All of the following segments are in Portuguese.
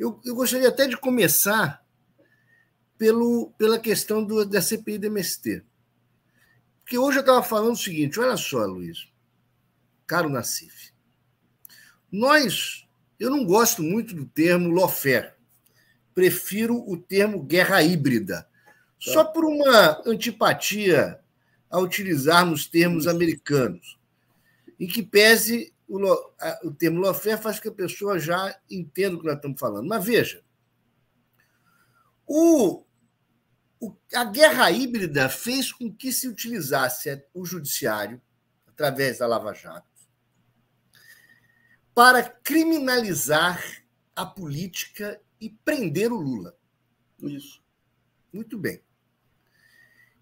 Eu, eu gostaria até de começar pelo, pela questão do, da CPI do MST. Porque hoje eu estava falando o seguinte: olha só, Luiz, caro Nassif, nós, eu não gosto muito do termo lofé, prefiro o termo guerra híbrida, só tá. por uma antipatia a utilizarmos termos americanos, em que pese o, o termo lawfare faz com que a pessoa já entenda o que nós estamos falando. Mas veja, o, o, a guerra híbrida fez com que se utilizasse o judiciário, através da Lava Jato, para criminalizar a política e prender o Lula. Isso. Muito bem.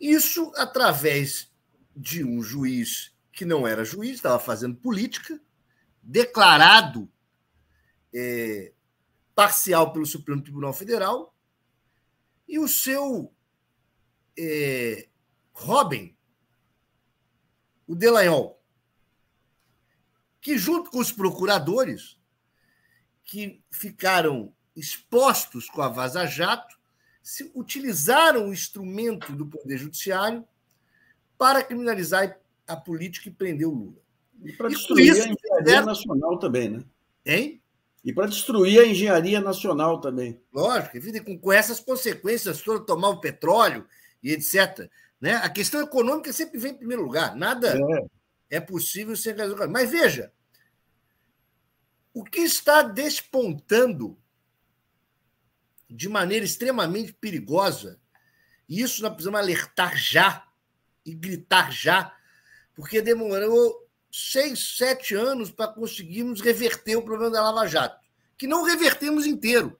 Isso através de um juiz que não era juiz, estava fazendo política, declarado é, parcial pelo Supremo Tribunal Federal, e o seu é, Robin, o Delanhol, que junto com os procuradores que ficaram expostos com a Vaza Jato, se utilizaram o instrumento do Poder Judiciário para criminalizar a política e prender o Lula. E para destruir isso, a engenharia é... nacional também, né? Hein? E para destruir a engenharia nacional também. Lógico, com, com essas consequências todas, tomar o petróleo e etc. Né? A questão econômica sempre vem em primeiro lugar. Nada é, é possível sem gasolina. Mas veja, o que está despontando de maneira extremamente perigosa, e isso nós precisamos alertar já e gritar já, porque demorou seis, sete anos para conseguirmos reverter o problema da Lava Jato, que não revertemos inteiro,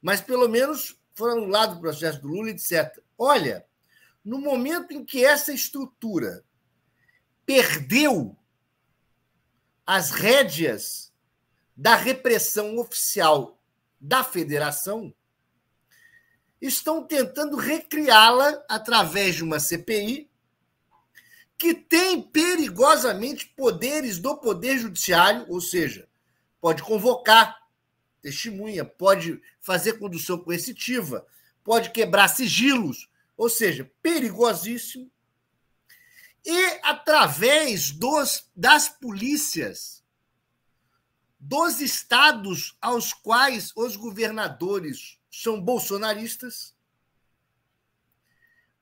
mas pelo menos foram lado o processo do Lula, etc. Olha, no momento em que essa estrutura perdeu as rédeas da repressão oficial da federação, estão tentando recriá-la através de uma CPI que tem perigosamente poderes do Poder Judiciário, ou seja, pode convocar testemunha, pode fazer condução coercitiva, pode quebrar sigilos, ou seja, perigosíssimo. E através dos, das polícias dos estados aos quais os governadores são bolsonaristas,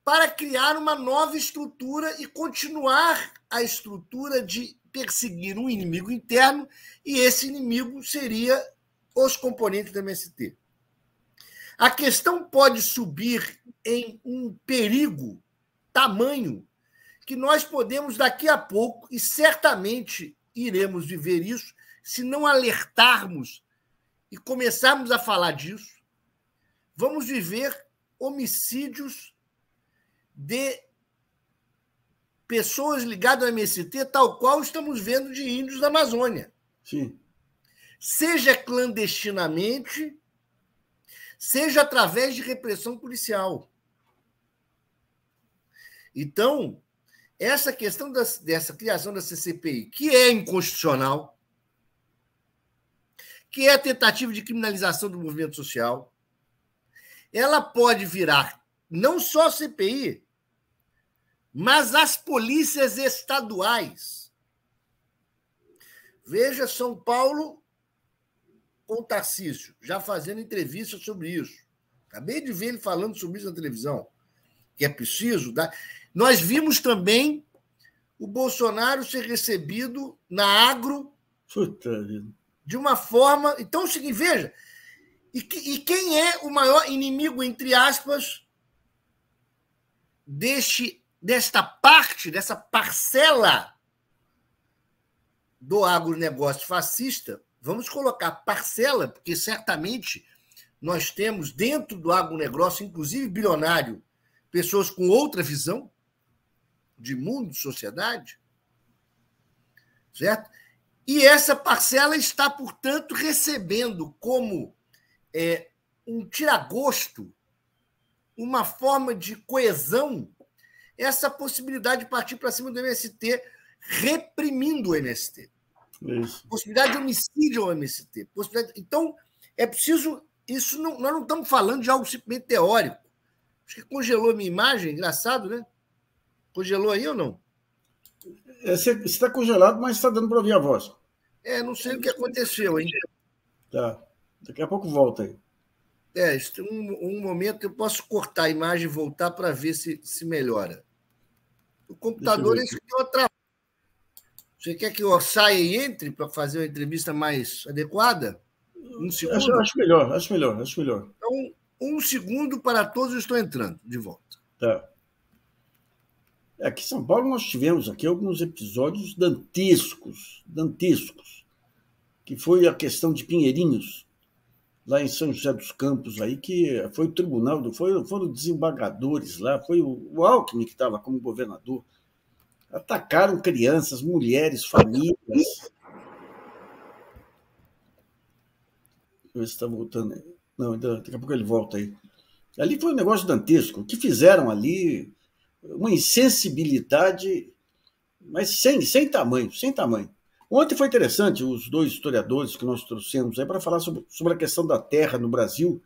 para criar uma nova estrutura e continuar a estrutura de perseguir um inimigo interno, e esse inimigo seria os componentes do MST. A questão pode subir em um perigo tamanho que nós podemos daqui a pouco, e certamente iremos viver isso, se não alertarmos e começarmos a falar disso, vamos viver homicídios de pessoas ligadas ao MST, tal qual estamos vendo de índios da Amazônia. Sim. Seja clandestinamente, seja através de repressão policial. Então, essa questão dessa criação da CCPI, que é inconstitucional, que é a tentativa de criminalização do movimento social, ela pode virar não só CPI, mas as polícias estaduais. Veja São Paulo com Tarcísio, já fazendo entrevista sobre isso. Acabei de ver ele falando sobre isso na televisão. Que é preciso dar. Nós vimos também o Bolsonaro ser recebido na agro Puta de uma forma. Então, é seguinte, veja. E, que, e quem é o maior inimigo, entre aspas, deste desta parte, dessa parcela do agronegócio fascista, vamos colocar parcela, porque certamente nós temos dentro do agronegócio, inclusive bilionário, pessoas com outra visão de mundo, de sociedade, certo? E essa parcela está, portanto, recebendo como é, um tiragosto, uma forma de coesão essa possibilidade de partir para cima do MST, reprimindo o MST. Isso. Possibilidade de homicídio ao MST. Então, é preciso. Isso não, nós não estamos falando de algo simplesmente teórico. Acho que congelou minha imagem, engraçado, né? Congelou aí ou não? É, você está congelado, mas está dando para ouvir a voz. É, não sei o que aconteceu, hein? Tá. Daqui a pouco volta aí. É, um, um momento eu posso cortar a imagem e voltar para ver se, se melhora. O computador isso deu é atraso. Você quer que eu saia e entre para fazer uma entrevista mais adequada? Um segundo? Acho, acho, melhor, acho melhor, acho melhor. Então, um segundo para todos, estou entrando de volta. Tá. Aqui em São Paulo nós tivemos aqui alguns episódios dantescos, dantescos, que foi a questão de Pinheirinhos, lá em São José dos Campos, aí, que foi o tribunal, do, foi, foram desembargadores lá, foi o Alckmin que estava como governador. Atacaram crianças, mulheres, famílias. Deixa eu ver se está voltando aí. Não, ainda, daqui a pouco ele volta aí. Ali foi um negócio dantesco. O que fizeram ali, uma insensibilidade, mas sem, sem tamanho, sem tamanho. Ontem foi interessante os dois historiadores que nós trouxemos aí para falar sobre, sobre a questão da terra no Brasil,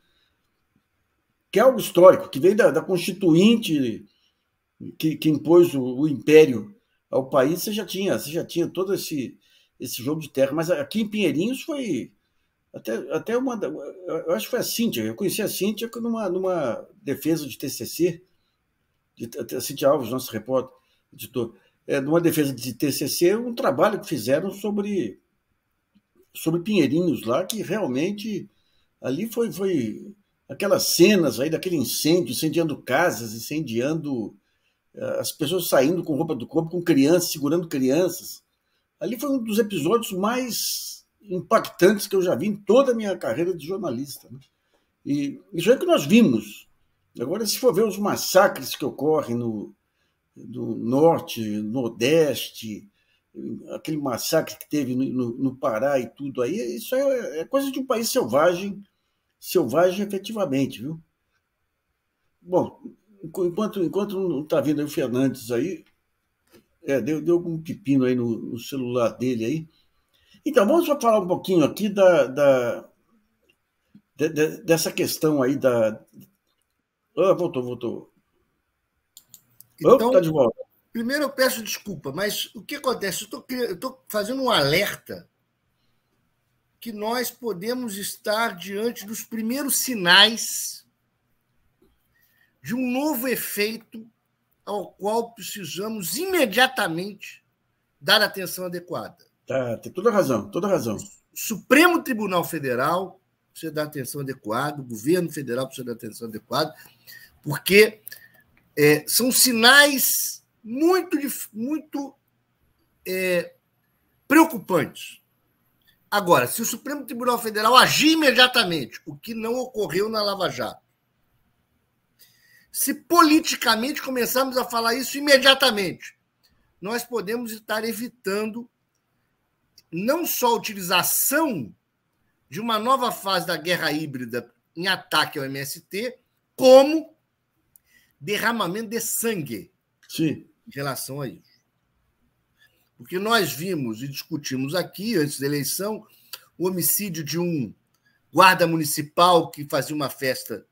que é algo histórico, que veio da, da Constituinte que, que impôs o, o, Império ao país. Você já tinha, você já tinha todo esse, esse jogo de terra, mas aqui em Pinheirinhos foi até, até uma. Eu acho que foi a Cíntia, eu conheci a Cíntia numa, numa defesa de TCC, de, a Cíntia Alves, nosso repórter, editor é, numa defesa de TCC, um trabalho que fizeram sobre, sobre Pinheirinhos lá, que realmente ali foi, foi aquelas cenas aí daquele incêndio, incendiando casas, incendiando eh, as pessoas saindo com roupa do corpo, com crianças, segurando crianças. Ali foi um dos episódios mais impactantes que eu já vi em toda a minha carreira de jornalista. Né? E isso é que nós vimos. Agora, se for ver os massacres que ocorrem no, do norte, nordeste, aquele massacre que teve no, no, no Pará e tudo aí, isso é, é, coisa de um país selvagem, selvagem efetivamente, viu? Bom, enquanto, enquanto não está vindo aí o Fernandes aí, é, deu, deu algum pepino aí no, no celular dele aí. Então, vamos só falar um pouquinho aqui da, da de, de, dessa questão aí da. Ah, voltou, voltou. Então, tá de volta. primeiro eu peço desculpa, mas o que acontece? Eu estou fazendo um alerta que nós podemos estar diante dos primeiros sinais de um novo efeito ao qual precisamos imediatamente dar atenção adequada. Tá, tem toda razão, toda razão. Supremo Tribunal Federal precisa dar atenção adequada, o governo federal precisa dar atenção adequada, porque é, são sinais muito, muito é, preocupantes. Agora, se o Supremo Tribunal Federal agir imediatamente, o que não ocorreu na Lava Jato, se politicamente começarmos a falar isso imediatamente, nós podemos estar evitando não só a utilização de uma nova fase da guerra híbrida em ataque ao MST, como derramamento de sangue Sim. em relação a isso. Porque nós vimos e discutimos aqui, antes da eleição, o homicídio de um guarda municipal que fazia uma festa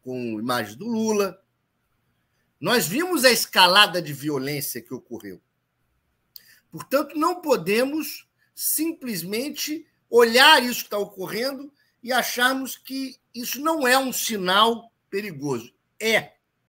com imagens do Lula. Nós vimos a escalada de violência que ocorreu. Portanto, não podemos simplesmente olhar isso que está ocorrendo e acharmos que isso não é um sinal perigoso. É.